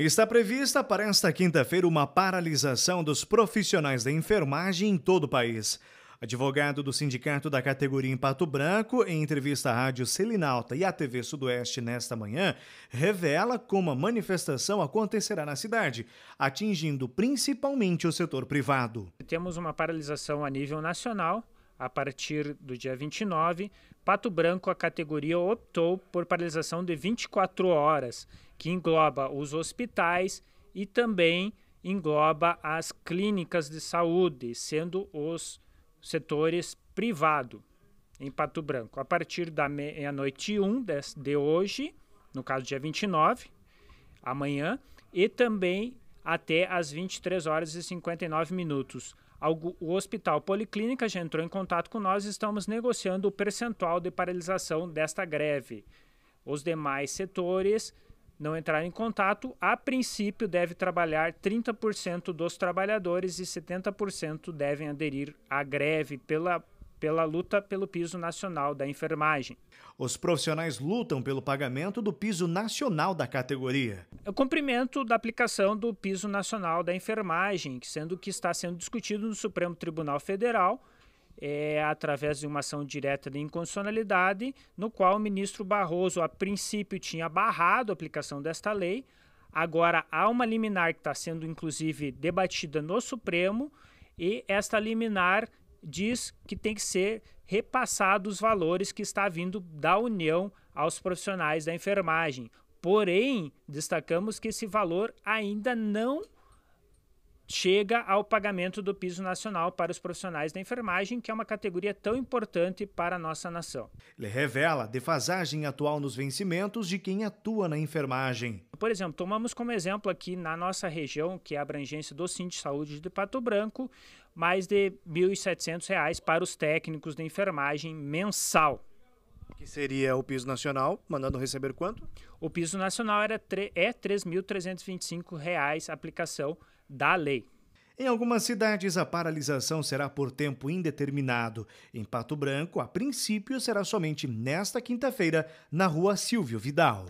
Está prevista para esta quinta-feira uma paralisação dos profissionais da enfermagem em todo o país. Advogado do sindicato da categoria em Pato Branco, em entrevista à Rádio Selinalta e à TV Sudoeste nesta manhã, revela como a manifestação acontecerá na cidade, atingindo principalmente o setor privado. Temos uma paralisação a nível nacional a partir do dia 29, Pato Branco, a categoria optou por paralisação de 24 horas, que engloba os hospitais e também engloba as clínicas de saúde, sendo os setores privado em Pato Branco. A partir da meia-noite 1 de hoje, no caso dia 29, amanhã, e também até às 23 horas e 59 minutos. O Hospital Policlínica já entrou em contato com nós e estamos negociando o percentual de paralisação desta greve. Os demais setores não entraram em contato. A princípio, deve trabalhar 30% dos trabalhadores e 70% devem aderir à greve pela pela luta pelo piso nacional da enfermagem. Os profissionais lutam pelo pagamento do piso nacional da categoria. É o cumprimento da aplicação do piso nacional da enfermagem, sendo que está sendo discutido no Supremo Tribunal Federal, é, através de uma ação direta de inconstitucionalidade, no qual o ministro Barroso, a princípio, tinha barrado a aplicação desta lei. Agora há uma liminar que está sendo, inclusive, debatida no Supremo, e esta liminar diz que tem que ser repassados os valores que está vindo da União aos profissionais da enfermagem. Porém, destacamos que esse valor ainda não chega ao pagamento do piso nacional para os profissionais da enfermagem, que é uma categoria tão importante para a nossa nação. Ele revela a defasagem atual nos vencimentos de quem atua na enfermagem. Por exemplo, tomamos como exemplo aqui na nossa região, que é a abrangência do Cinto de Saúde de Pato Branco, mais de R$ 1.700 para os técnicos de enfermagem mensal. Que seria o piso nacional, mandando receber quanto? O piso nacional era é R$ 3.325 aplicação da lei. Em algumas cidades, a paralisação será por tempo indeterminado. Em Pato Branco, a princípio, será somente nesta quinta-feira, na rua Silvio Vidal.